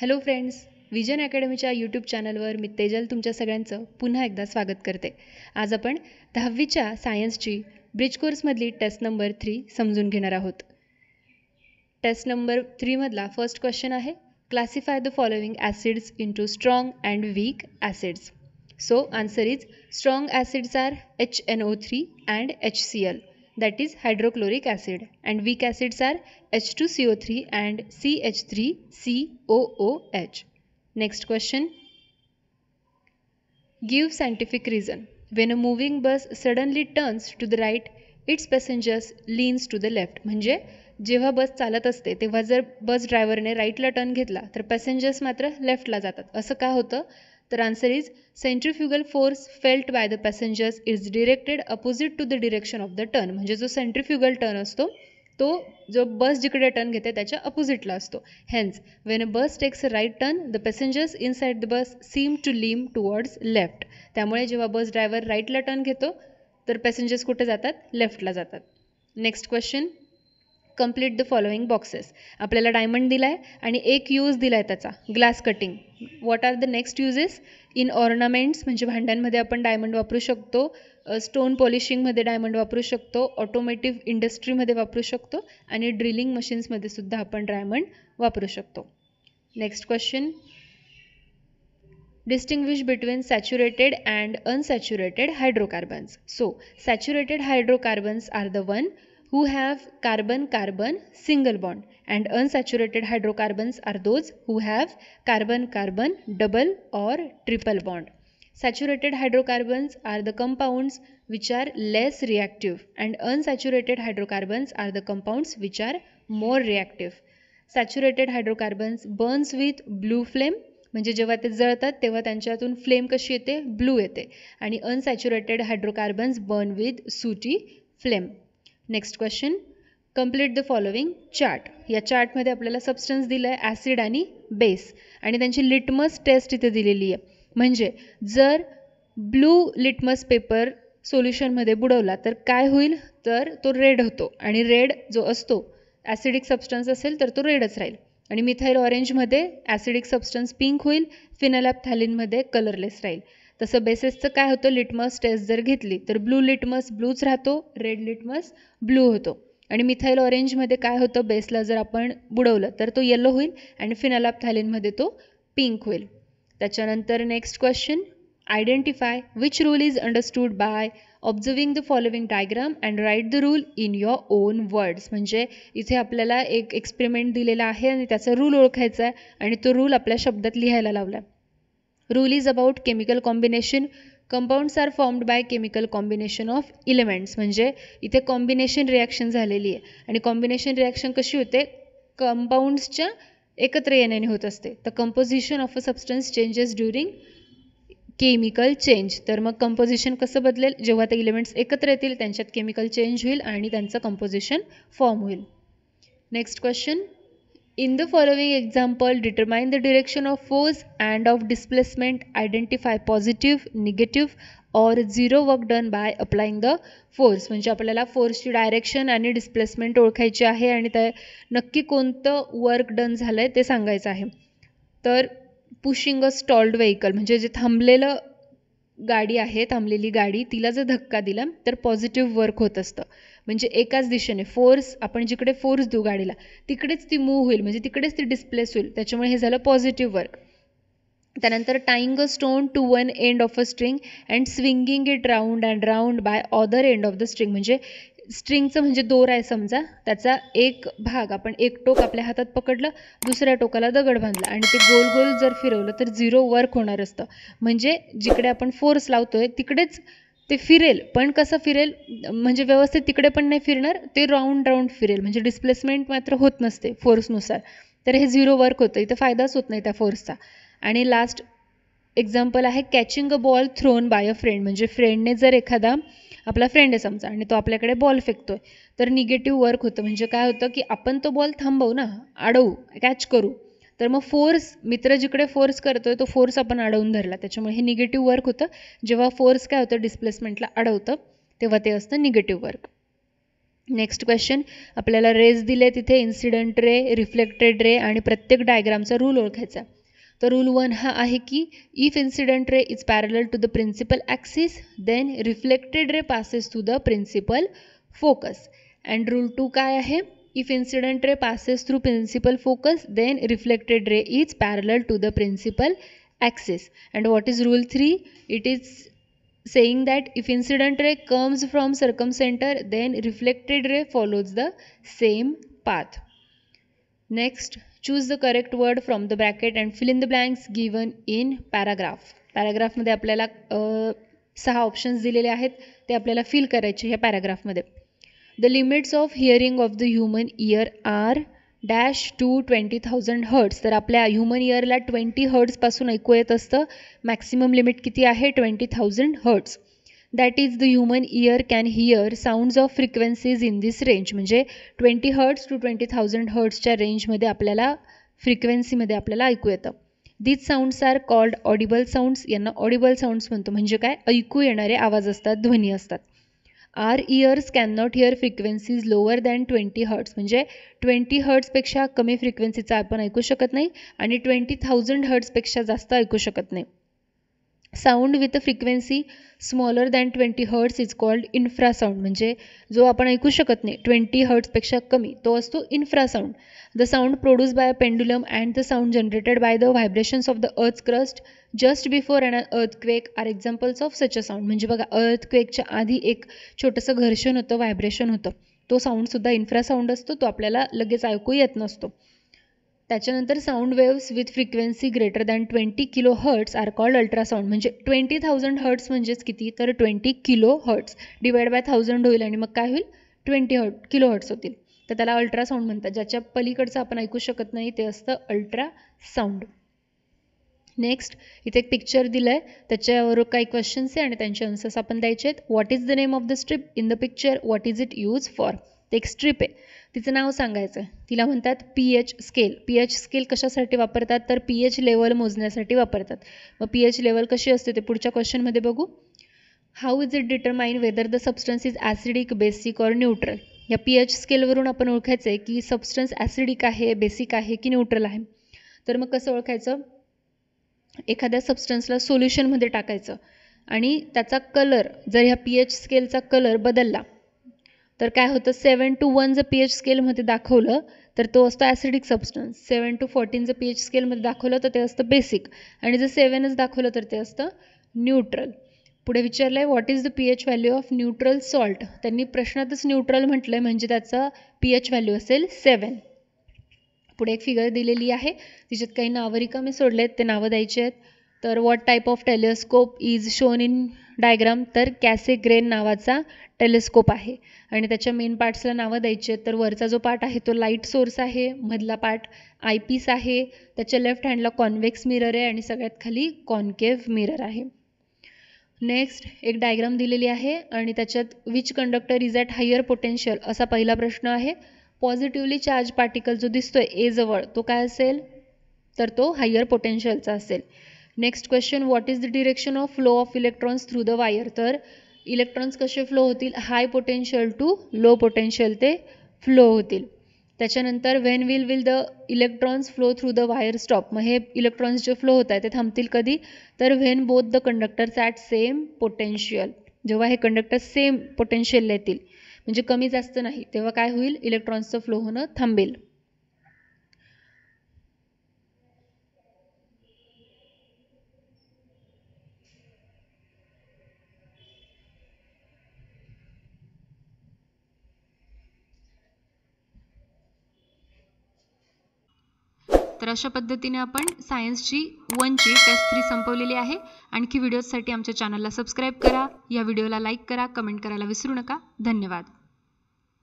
Hello friends vision अकॅडमीच्या YouTube चॅनलवर मी तेजल तुमच्या सगळ्यांचं पुन्हा एकदा स्वागत करते आज आपण दहावीच्या सायन्सची ब्रिज कोर्समधली टेस्ट नंबर थ्री समजून घेणार आहोत टेस्ट नंबर थ्रीमधला फर्स्ट क्वेश्चन आहे classify the following acids into strong and weak acids so answer is strong acids are H N O three and H C L that is hydrochloric acid and weak acids are H2CO3 and CH3COOH. Next question. Give scientific reason. When a moving bus suddenly turns to the right, its passengers leans to the left. म्हणजे जेव्हा बस चालत असते तेव्हा जर बस ड्रायव्हरने राईटला turn घेतला तर passengers मात्र लेफ्टला जातात असं का होतं तर answer is centrifugal force felt by the passengers is directed opposite to the direction of the turn म्हणजे जो सेंट्रीफ्युगल टर्न असतो तो जो बस जिकडे टर्न घेते त्याच्या अपोजिटला असतो hence when a bus takes a right turn the passengers side the bus seem to lean towards left त्यामुळे जेव्हा बस ड्रायव्हर राईटला टर्न घेतो तर पॅसेंजर्स कुठे जातात लेफ्टला जातात next question complete the following boxes आपल्याला डायमंड दिला आहे आणि एक यूज दिला आहे त्याचा glass cutting what are the next uses in ornaments म्हणजे भांड्यांमध्ये आपण डायमंड वापरू शकतो स्टोन पॉलिशिंगमध्ये डायमंड वापरू शकतो ऑटोमेटिव्ह इंडस्ट्रीमध्ये वापरू शकतो आणि ड्रिलिंग मशीन्समध्ये सुद्धा आपण डायमंड वापरू शकतो next question distinguish between saturated and unsaturated hydrocarbons so saturated hydrocarbons are the one who have carbon carbon single bond and unsaturated hydrocarbons are those who have carbon carbon double or triple bond. Saturated hydrocarbons are the compounds which are less reactive and unsaturated hydrocarbons are the compounds which are more reactive. Saturated hydrocarbons burns with blue flame म्हणजे जेव्हा ते जळतात तेव्हा त्यांच्यातून flame कशी येते blue येते आणि unsaturated hydrocarbons burn with sooty flame next question complete the following chart या चार्टमध्ये आपल्याला सबस्टन्स दिलं आहे ॲसिड आणि बेस आणि त्यांची लिटमस टेस्ट इथे दिलेली आहे म्हणजे जर ब्लू लिटमस पेपर सोल्युशनमध्ये बुडवला तर काय होईल तर तो रेड होतो आणि रेड जो असतो ॲसिडिक सबस्टन्स असेल तर तो रेडच राहील आणि मिथाईल ऑरेंजमध्ये ॲसिडिक सबस्टन्स पिंक होईल थॅलिनमध्ये कलरलेस राहील तसं बेसेसचं काय होतं लिटमस टेस्ट जर घेतली तर ब्लू लिटमस ब्लूच राहतो रेड लिटमस ब्लू होतो आणि मिथाईल ऑरेंजमध्ये काय होतं बेसला जर आपण बुडवलं तर तो येलो होईल आणि फिनालापथॅलिनमध्ये तो पिंक होईल त्याच्यानंतर next question identify which rule is understood by observing the following diagram and write the rule in your own words म्हणजे इथे आपल्याला एक एक्सपेरिमेंट दिलेला आहे आणि त्याचा रूल ओळखायचा आहे आणि तो रूल आपल्या शब्दात लिहायला लावला आहे rule is about chemical combination compounds are formed by chemical combination of elements म्हणजे इथे कॉम्बिनेशन रिॲक्शन झालेली आहे आणि कॉम्बिनेशन रिॲक्शन कशी होते कंपाऊंड्सच्या एकत्र येण्याने होत असते तर composition of a substance changes during chemical change तर मग कंपोजिशन कसं बदलेल जेव्हा ते इलिमेंट्स एकत्र येतील त्यांच्यात केमिकल चेंज होईल आणि त्यांचं कंपोजिशन फॉर्म होईल next question in the following example, determine the direction of force and of displacement Identify positive, negative or zero work done by applying the force म्हणजे आपल्याला फोर्सची डायरेक्शन आणि डिस्प्लेसमेंट ओळखायची आहे आणि त्या नक्की कोणतं वर्क डन झालं आहे ते सांगायचं आहे तर पुशिंग अ स्टॉल्ड व्हेकल म्हणजे जे थांबलेलं गाडी आहे थांबलेली गाडी तिला जर धक्का दिला तर पॉझिटिव्ह वर्क होत असतं म्हणजे एकाच दिशेने फोर्स आपण जिकडे फोर्स देऊ गाडीला तिकडेच ती मूव्ह होईल म्हणजे तिकडेच ती डिस्प्लेस होईल त्याच्यामुळे हे झालं पॉझिटिव्ह वर्क त्यानंतर tying a stone to one end of a string and swinging it round and round by other end of the string म्हणजे स्ट्रिंगचं म्हणजे दोर आहे समजा त्याचा एक भाग आपण एक टोक आपल्या हातात पकडलं दुसऱ्या टोकाला दगड बांधला आणि ते गोल गोल जर फिरवलं तर झिरो वर्क होणार असतं म्हणजे जिकडे आपण फोर्स लावतोय तिकडेच ते फिरेल पण कसं फिरेल म्हणजे व्यवस्थित तिकडे पण नाही फिरणार ते राऊंड राऊंड फिरेल म्हणजे डिस्प्लेसमेंट मात्र होत नसते फोर्सनुसार तर हे झिरो वर्क होतं इथं फायदाच होत नाही त्या फोर्सचा आणि लास्ट एक्झाम्पल आहे catching a ball thrown by a friend म्हणजे फ्रेंडने जर एखादा आपला फ्रेंड आहे समजा आणि तो आपल्याकडे बॉल फेकतोय तर निगेटिव्ह वर्क होतं म्हणजे काय होतं की आपण तो बॉल थांबवू ना अडवू कॅच करू तर मग फोर्स मित्र जिकडे फोर्स करतोय तो फोर्स आपण अडवून धरला त्याच्यामुळे हे निगेटिव्ह वर्क होतं जेव्हा फोर्स काय होतं डिस्प्लेसमेंटला अडवतं तेव्हा ते असतं निगेटिव्ह वर्क नेक्स्ट क्वेश्चन आपल्याला रेज दिले तिथे इन्सिडंट रे रिफ्लेक्टेड रे आणि प्रत्येक डायग्रामचा रूल ओळखायचा तो रूल वन हा आहे की if incident ray is parallel to the principal axis then reflected ray passes to the principal focus and rule two काय आहे if incident ray passes through principal focus then reflected ray is parallel to the principal axis and what is rule three it is saying that if incident ray comes from circumcenter then reflected ray follows the same path next choose the correct word from the bracket and fill in the blanks given in paragraph पॅराग्राफमध्ये आपल्याला सहा options दिलेले आहेत ते आपल्याला fill करायचे ह्या पॅराग्राफमध्ये the limits of hearing of the human ear are dash to twenty thousand hertz तर आपल्या ह्युमन इयरला ट्वेंटी हर्ट्सपासून ऐकू येत असतं मॅक्सिमम लिमिट किती आहे twenty thousand hertz that is the human ear can hear sounds of frequencies in this range म्हणजे twenty hertz to twenty thousand हर्ट्सच्या रेंजमध्ये आपल्याला फ्रिक्वेन्सीमध्ये आपल्याला ऐकू येतं these sounds are called audible sounds यांना ऑडिबल साऊंड्स म्हणतो म्हणजे काय ऐकू येणारे आवाज असतात ध्वनी असतात our ears can not hear frequencies lower than twenty hertz म्हणजे ट्वेंटी हर्ट्सपेक्षा कमी फ्रिक्वेन्सीचा आपण ऐकू शकत नाही आणि ट्वेंटी थाउजंड हर्ट्सपेक्षा जास्त ऐकू शकत नाही sound with frequency smaller than twenty hertz is called infrasound म्हणजे जो आपण ऐकू शकत नाही ट्वेंटी हर्ट्सपेक्षा कमी तो असतो infrasound the sound produce by a pendulum and the sound generated by the vibrations of the earth crust just before and earthquake are examples of such a sound म्हणजे बघा अर्थक्वेकच्या आधी एक छोटंसं घर्षण होतं व्हायब्रेशन होतं तो साऊंडसुद्धा इन्फ्रासाऊंड असतो तो आपल्याला लगेच ऐकू येत नसतो त्याच्यानंतर sound waves with frequency greater than twenty kilo hertz are called ultrasound म्हणजे ट्वेंटी थाउजंड हर्ट्स म्हणजेच किती तर twenty kilo hertz divide by thousand होईल आणि मग काय होईल ट्वेंटी हर्ट किलो हर्ट्स होतील तर त्याला अल्ट्रासाऊंड म्हणतात ज्याच्या पलीकडचं आपण ऐकू शकत नाही ते असतं अल्ट्रासाऊंड नेक्स्ट इथे एक पिक्चर दिलं आहे त्याच्यावर काही क्वेश्चन्स आहे आणि त्यांचे आन्सर्स आपण द्यायचे आहेत what is the name of the strip in the picture what is it use for ते एक स्ट्रीप आहे तिचं नाव सांगायचं आहे तिला म्हणतात P H scale P H scale कशासाठी वापरतात तर पी एच लेवल मोजण्यासाठी वापरतात मग पी एच लेवल कशी असते ते पुढच्या क्वेश्चनमध्ये बघू how is it determine whether the substance is acidic basic or neutral या पी एच स्केलवरून आपण ओळखायचं आहे की सबस्टन्स ॲसिडिक आहे बेसिक आहे की न्यूट्रल आहे तर मग कसं ओळखायचं एखाद्या सबस्टन्सला सोल्युशनमध्ये टाकायचं आणि त्याचा कलर जर ह्या पी एच स्केलचा कलर बदलला तर काय होतं सेवन टू वन जर पी एच स्केलमध्ये दाखवलं तर तो असतो acidic substance seven to fourteen जर पी एच स्केलमध्ये दाखवलं तर ते असतं बेसिक आणि जर सेवनच दाखवलं तर ते असतं न्यूट्रल पुढे विचारलं आहे what is the P H value of neutral salt त्यांनी प्रश्नातच न्यूट्रल म्हटलं आहे म्हणजे त्याचा पी एच व्हॅल्यू असेल सेवन पुढे एक फिगर दिलेली आहे तिच्यात काही नावं रिकामे सोडले आहेत ते नावं द्यायची आहेत तर what type of telescope is shown in diagram तर कॅसे ग्रेन नावाचा टेलिस्कोप आहे आणि त्याच्या मेन पार्ट्सला नावं द्यायचे तर वरचा जो पार्ट आहे तो लाईट सोर्स आहे मधला पार्ट आय पीस आहे त्याच्या लेफ्ट हँडला कॉन्वेक्स मिरर आहे आणि सगळ्यात खाली कॉनकेव्ह मिरर आहे नेक्स्ट एक डायग्राम दिलेली आहे आणि त्याच्यात which conductor is at higher potential असा पहिला प्रश्न आहे पॉझिटिव्हली चार्ज पार्टिकल जो दिसतोय ए जवळ तो काय असेल तर तो हायर पोटेन्शियलचा असेल next question what is the direction of flow of electrons through the wire तर इलेक्ट्रॉन्स कसे फ्लो होतील high potential to low potential ते फ्लो होतील त्याच्यानंतर when will will the electrons flow through the wire stop मग हे electrons जे flow होत आहेत ते थांबतील कधी तर when both the conductors at same potential जेव्हा हे कंडक्टर सेम पोटेन्शियल येतील म्हणजे कमी जास्त नाही तेव्हा काय होईल इलेक्ट्रॉन्सचं फ्लो होणं थांबेल तर अशा पद्धतीने आपण सायन्सची वनची टेस्ट थ्री संपवलेली आहे आणखी व्हिडिओजसाठी आमच्या चॅनलला सबस्क्राईब करा या व्हिडिओला लाईक करा कमेंट करायला विसरू नका धन्यवाद